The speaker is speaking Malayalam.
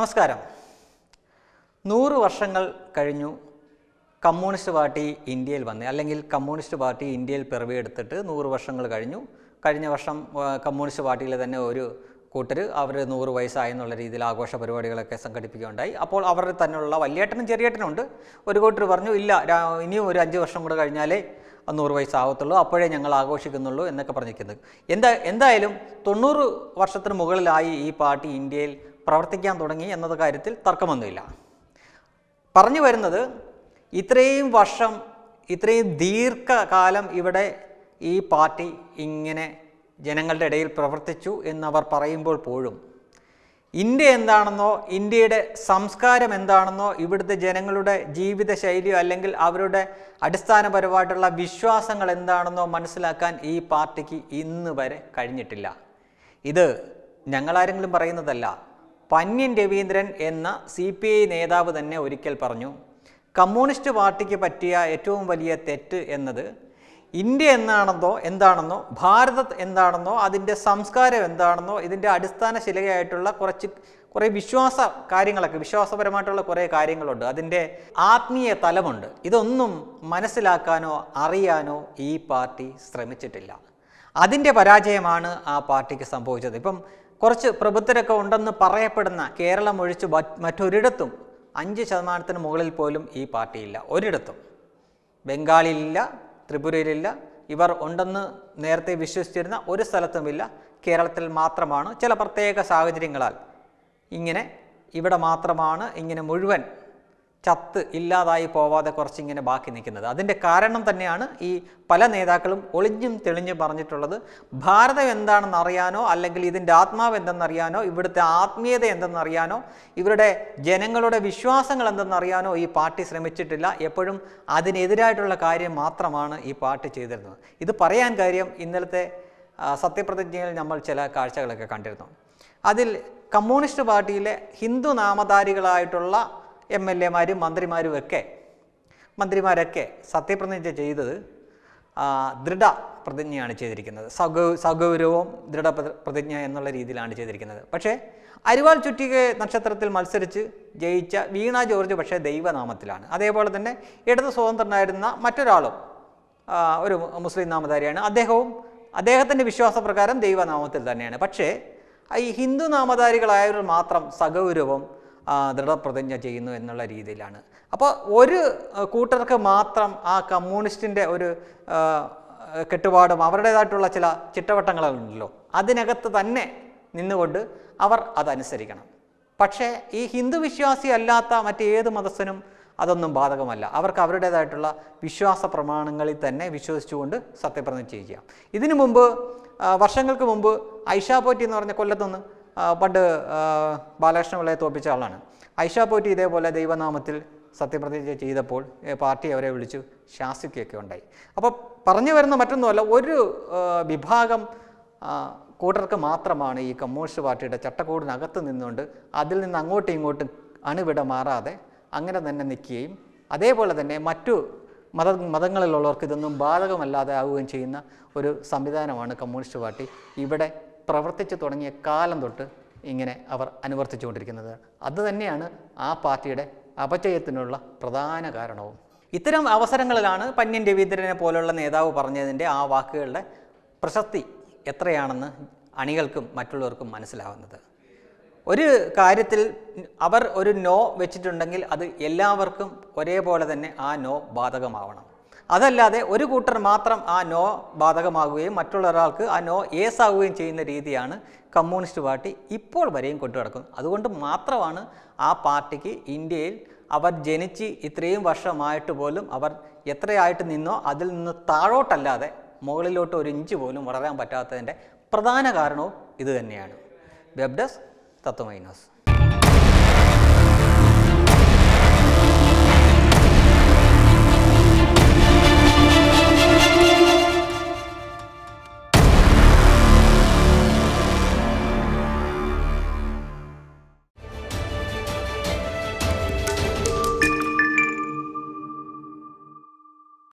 നമസ്കാരം നൂറ് വർഷങ്ങൾ കഴിഞ്ഞു കമ്മ്യൂണിസ്റ്റ് പാർട്ടി ഇന്ത്യയിൽ വന്ന് അല്ലെങ്കിൽ കമ്മ്യൂണിസ്റ്റ് പാർട്ടി ഇന്ത്യയിൽ പിറവിയെടുത്തിട്ട് നൂറ് വർഷങ്ങൾ കഴിഞ്ഞു കഴിഞ്ഞ വർഷം കമ്മ്യൂണിസ്റ്റ് പാർട്ടിയിലെ തന്നെ ഒരു കൂട്ടർ അവർ നൂറ് വയസ്സായി എന്നുള്ള രീതിയിൽ ആഘോഷ പരിപാടികളൊക്കെ സംഘടിപ്പിക്കുകയുണ്ടായി അപ്പോൾ അവർ തന്നെയുള്ള വലിയേട്ടനും ചെറിയേട്ടനുണ്ട് ഒരു കൂട്ടർ പറഞ്ഞു ഇല്ല ഇനിയും ഒരു അഞ്ച് വർഷം കൂടെ കഴിഞ്ഞാലേ നൂറ് വയസ്സാകത്തുള്ളൂ അപ്പോഴേ ഞങ്ങൾ ആഘോഷിക്കുന്നുള്ളൂ എന്നൊക്കെ പറഞ്ഞിരിക്കുന്നത് എന്താ എന്തായാലും തൊണ്ണൂറ് വർഷത്തിന് മുകളിലായി ഈ പാർട്ടി ഇന്ത്യയിൽ പ്രവർത്തിക്കാൻ തുടങ്ങി എന്നത് കാര്യത്തിൽ തർക്കമൊന്നുമില്ല പറഞ്ഞു വരുന്നത് ഇത്രയും വർഷം ഇത്രയും ദീർഘകാലം ഇവിടെ ഈ പാർട്ടി ഇങ്ങനെ ജനങ്ങളുടെ ഇടയിൽ പ്രവർത്തിച്ചു എന്നവർ പറയുമ്പോൾ പോലും ഇന്ത്യ എന്താണെന്നോ ഇന്ത്യയുടെ സംസ്കാരം എന്താണെന്നോ ഇവിടുത്തെ ജനങ്ങളുടെ ജീവിത ശൈലിയോ അല്ലെങ്കിൽ അവരുടെ അടിസ്ഥാനപരമായിട്ടുള്ള വിശ്വാസങ്ങൾ എന്താണെന്നോ മനസ്സിലാക്കാൻ ഈ പാർട്ടിക്ക് ഇന്ന് വരെ കഴിഞ്ഞിട്ടില്ല ഇത് ഞങ്ങളാരെങ്കിലും പറയുന്നതല്ല പന്യൻ രവീന്ദ്രൻ എന്ന സി പി ഐ നേതാവ് തന്നെ ഒരിക്കൽ പറഞ്ഞു കമ്മ്യൂണിസ്റ്റ് പാർട്ടിക്ക് പറ്റിയ ഏറ്റവും വലിയ തെറ്റ് എന്നത് ഇന്ത്യ എന്താണെന്നോ എന്താണെന്നോ ഭാരതം എന്താണെന്നോ അതിൻ്റെ സംസ്കാരം എന്താണെന്നോ ഇതിൻ്റെ അടിസ്ഥാന ശിലയായിട്ടുള്ള കുറച്ച് കുറേ വിശ്വാസ കാര്യങ്ങളൊക്കെ വിശ്വാസപരമായിട്ടുള്ള കുറേ കാര്യങ്ങളുണ്ട് അതിൻ്റെ ആത്മീയ തലമുണ്ട് ഇതൊന്നും മനസ്സിലാക്കാനോ അറിയാനോ ഈ പാർട്ടി ശ്രമിച്ചിട്ടില്ല അതിൻ്റെ പരാജയമാണ് ആ പാർട്ടിക്ക് സംഭവിച്ചത് ഇപ്പം കുറച്ച് പ്രബുദ്ധരൊക്കെ ഉണ്ടെന്ന് പറയപ്പെടുന്ന കേരളം ഒഴിച്ച് മറ്റൊരിടത്തും അഞ്ച് ശതമാനത്തിന് മുകളിൽ പോലും ഈ പാർട്ടിയില്ല ഒരിടത്തും ബംഗാളിലില്ല ത്രിപുരയിലില്ല ഇവർ ഉണ്ടെന്ന് നേരത്തെ വിശ്വസിച്ചിരുന്ന ഒരു സ്ഥലത്തുമില്ല കേരളത്തിൽ മാത്രമാണ് ചില പ്രത്യേക സാഹചര്യങ്ങളാൽ ഇങ്ങനെ ഇവിടെ മാത്രമാണ് ഇങ്ങനെ മുഴുവൻ ചത്ത് ഇല്ലാതായി പോവാതെ കുറച്ചിങ്ങനെ ബാക്കി നിൽക്കുന്നത് അതിൻ്റെ കാരണം തന്നെയാണ് ഈ പല നേതാക്കളും ഒളിഞ്ഞും തെളിഞ്ഞും പറഞ്ഞിട്ടുള്ളത് ഭാരതം എന്താണെന്ന് അറിയാനോ അല്ലെങ്കിൽ ഇതിൻ്റെ ആത്മാവ് എന്തെന്നറിയാനോ ഇവിടുത്തെ ആത്മീയത എന്തെന്നറിയാനോ ഇവരുടെ ജനങ്ങളുടെ വിശ്വാസങ്ങൾ എന്തെന്നറിയാനോ ഈ പാർട്ടി ശ്രമിച്ചിട്ടില്ല എപ്പോഴും അതിനെതിരായിട്ടുള്ള കാര്യം മാത്രമാണ് ഈ പാർട്ടി ചെയ്തിരുന്നത് ഇത് പറയാൻ കാര്യം ഇന്നലത്തെ സത്യപ്രതിജ്ഞയിൽ നമ്മൾ ചില കാഴ്ചകളൊക്കെ കണ്ടിരുന്നു അതിൽ കമ്മ്യൂണിസ്റ്റ് പാർട്ടിയിലെ ഹിന്ദു നാമധാരികളായിട്ടുള്ള എം എൽ എമാരും മന്ത്രിമാരും ഒക്കെ മന്ത്രിമാരൊക്കെ സത്യപ്രതിജ്ഞ ചെയ്തത് ദൃഢ പ്രതിജ്ഞയാണ് ചെയ്തിരിക്കുന്നത് സഗൗ സൗഗൗരവും ദൃഢ പ്രതിജ്ഞ എന്നുള്ള രീതിയിലാണ് ചെയ്തിരിക്കുന്നത് പക്ഷേ അരിവാൾ ചുറ്റിക നക്ഷത്രത്തിൽ മത്സരിച്ച് ജയിച്ച വീണ ജോർജ് പക്ഷേ ദൈവനാമത്തിലാണ് അതേപോലെ തന്നെ ഇടത് സ്വതന്ത്രനായിരുന്ന മറ്റൊരാളും ഒരു മുസ്ലിം നാമധാരിയാണ് അദ്ദേഹവും അദ്ദേഹത്തിൻ്റെ വിശ്വാസപ്രകാരം ദൈവനാമത്തിൽ തന്നെയാണ് പക്ഷേ ഈ ഹിന്ദു നാമധാരികളായവർ മാത്രം സഗൗരവം ദൃഢപ്രതിജ്ഞ ചെയ്യുന്നു എന്നുള്ള രീതിയിലാണ് അപ്പോൾ ഒരു കൂട്ടർക്ക് മാത്രം ആ കമ്മ്യൂണിസ്റ്റിൻ്റെ ഒരു കെട്ടുപാടും അവരുടേതായിട്ടുള്ള ചില ചിട്ടവട്ടങ്ങളുണ്ടല്ലോ അതിനകത്ത് തന്നെ നിന്നുകൊണ്ട് അവർ അതനുസരിക്കണം പക്ഷേ ഈ ഹിന്ദു വിശ്വാസി അല്ലാത്ത മറ്റേത് മതസ്ഥനും അതൊന്നും ബാധകമല്ല അവർക്ക് അവരുടേതായിട്ടുള്ള വിശ്വാസ പ്രമാണങ്ങളിൽ തന്നെ വിശ്വസിച്ചുകൊണ്ട് സത്യപ്രതിജ്ഞ ചെയ്യുക ഇതിനു മുമ്പ് വർഷങ്ങൾക്ക് മുമ്പ് ഐഷാ പോറ്റി എന്ന് പറഞ്ഞ കൊല്ലത്തുനിന്ന് പണ്ട് ബാലകൃഷ്ണ പിള്ളയെ തോൽപ്പിച്ച ആളാണ് ഐഷ പോയിട്ട് ഇതേപോലെ ദൈവനാമത്തിൽ സത്യപ്രതിജ്ഞ ചെയ്തപ്പോൾ പാർട്ടി അവരെ വിളിച്ചു ശാസിക്കുകയൊക്കെ ഉണ്ടായി അപ്പോൾ പറഞ്ഞു വരുന്ന മറ്റൊന്നുമല്ല ഒരു വിഭാഗം കൂട്ടർക്ക് മാത്രമാണ് ഈ കമ്മ്യൂണിസ്റ്റ് പാർട്ടിയുടെ ചട്ടക്കൂടിനകത്ത് നിന്നുകൊണ്ട് അതിൽ നിന്ന് അങ്ങോട്ടും ഇങ്ങോട്ടും അണുവിട മാറാതെ അങ്ങനെ തന്നെ നിൽക്കുകയും അതേപോലെ തന്നെ മറ്റു മത മതങ്ങളിലുള്ളവർക്ക് ഇതൊന്നും ബാധകമല്ലാതെ ആവുകയും ചെയ്യുന്ന ഒരു സംവിധാനമാണ് കമ്മ്യൂണിസ്റ്റ് പാർട്ടി ഇവിടെ പ്രവർത്തിച്ചു തുടങ്ങിയ കാലം തൊട്ട് ഇങ്ങനെ അവർ അനുവർത്തിച്ചുകൊണ്ടിരിക്കുന്നത് അത് തന്നെയാണ് ആ പാർട്ടിയുടെ അപചയത്തിനുള്ള പ്രധാന കാരണവും ഇത്തരം അവസരങ്ങളിലാണ് പന്യൻ രവീന്ദ്രനെ പോലുള്ള നേതാവ് പറഞ്ഞതിൻ്റെ ആ വാക്കുകളുടെ പ്രശസ്തി എത്രയാണെന്ന് അണികൾക്കും മറ്റുള്ളവർക്കും മനസ്സിലാവുന്നത് ഒരു കാര്യത്തിൽ അവർ ഒരു നോ വെച്ചിട്ടുണ്ടെങ്കിൽ അത് എല്ലാവർക്കും ഒരേപോലെ തന്നെ ആ നോ ബാധകമാവണം അതല്ലാതെ ഒരു കൂട്ടർ മാത്രം ആ നോ ബാധകമാകുകയും മറ്റുള്ളൊരാൾക്ക് ആ നോ യേസ് ആകുകയും ചെയ്യുന്ന രീതിയാണ് കമ്മ്യൂണിസ്റ്റ് പാർട്ടി ഇപ്പോൾ വരെയും കൊണ്ടു നടക്കുന്നത് അതുകൊണ്ട് മാത്രമാണ് ആ പാർട്ടിക്ക് ഇന്ത്യയിൽ അവർ ജനിച്ച് ഇത്രയും വർഷമായിട്ട് പോലും അവർ എത്രയായിട്ട് നിന്നോ അതിൽ നിന്ന് താഴോട്ടല്ലാതെ മുകളിലോട്ട് ഒരു ഇഞ്ച് പോലും വളരാൻ പറ്റാത്തതിൻ്റെ പ്രധാന കാരണവും ഇതുതന്നെയാണ് വെബ്ഡസ് തത്വമൈനോസ്